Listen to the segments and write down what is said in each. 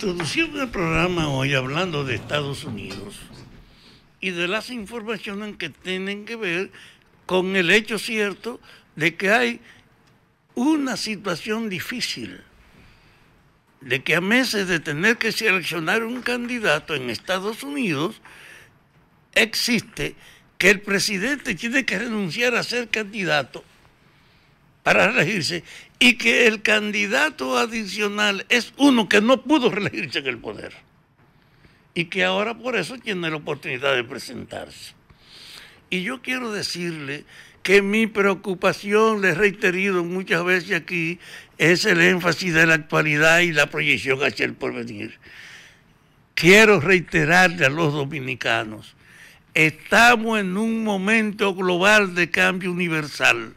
Introduciendo el programa hoy hablando de Estados Unidos y de las informaciones que tienen que ver con el hecho cierto de que hay una situación difícil, de que a meses de tener que seleccionar un candidato en Estados Unidos, existe que el presidente tiene que renunciar a ser candidato para reelegirse y que el candidato adicional es uno que no pudo reelegirse en el poder y que ahora por eso tiene la oportunidad de presentarse. Y yo quiero decirle que mi preocupación, le he reiterado muchas veces aquí, es el énfasis de la actualidad y la proyección hacia el porvenir. Quiero reiterarle a los dominicanos, estamos en un momento global de cambio universal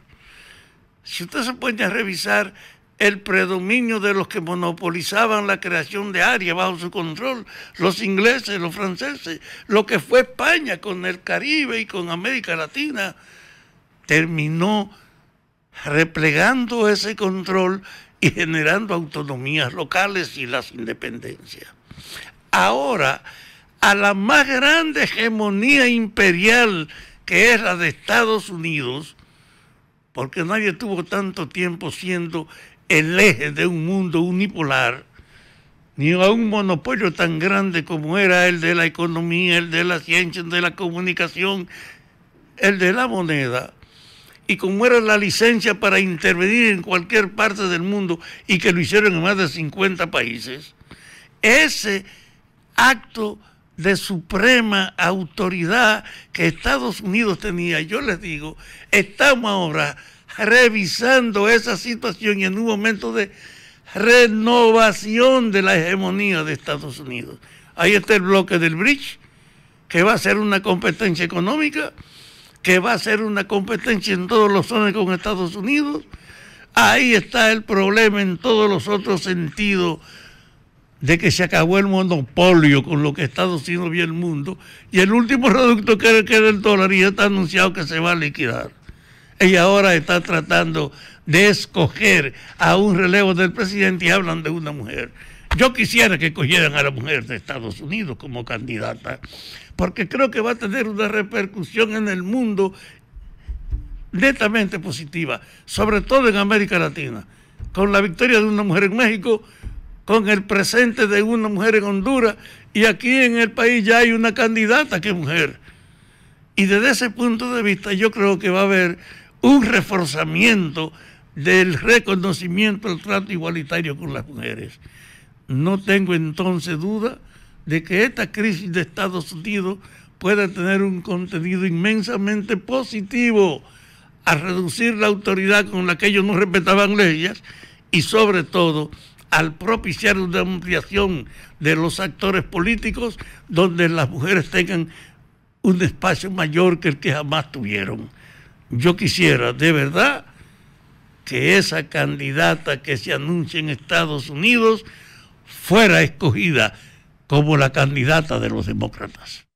si usted se pone a revisar el predominio de los que monopolizaban la creación de áreas bajo su control, los ingleses, los franceses, lo que fue España con el Caribe y con América Latina, terminó replegando ese control y generando autonomías locales y las independencias. Ahora, a la más grande hegemonía imperial que es la de Estados Unidos, porque nadie tuvo tanto tiempo siendo el eje de un mundo unipolar, ni a un monopolio tan grande como era el de la economía, el de la ciencia, el de la comunicación, el de la moneda, y como era la licencia para intervenir en cualquier parte del mundo y que lo hicieron en más de 50 países, ese acto de suprema autoridad que Estados Unidos tenía. Yo les digo, estamos ahora revisando esa situación y en un momento de renovación de la hegemonía de Estados Unidos. Ahí está el bloque del BRICS, que va a ser una competencia económica, que va a ser una competencia en todos los zonas con Estados Unidos. Ahí está el problema en todos los otros sentidos de que se acabó el monopolio con lo que Estados Unidos vio el mundo y el último reducto que era, el dólar y ya está anunciado que se va a liquidar. ...y ahora está tratando de escoger a un relevo del presidente y hablan de una mujer. Yo quisiera que cogieran a la mujer de Estados Unidos como candidata, porque creo que va a tener una repercusión en el mundo netamente positiva, sobre todo en América Latina. Con la victoria de una mujer en México, con el presente de una mujer en Honduras y aquí en el país ya hay una candidata que es mujer. Y desde ese punto de vista yo creo que va a haber un reforzamiento del reconocimiento del trato igualitario con las mujeres. No tengo entonces duda de que esta crisis de Estados Unidos pueda tener un contenido inmensamente positivo a reducir la autoridad con la que ellos no respetaban leyes y sobre todo al propiciar una ampliación de los actores políticos donde las mujeres tengan un espacio mayor que el que jamás tuvieron. Yo quisiera de verdad que esa candidata que se anuncia en Estados Unidos fuera escogida como la candidata de los demócratas.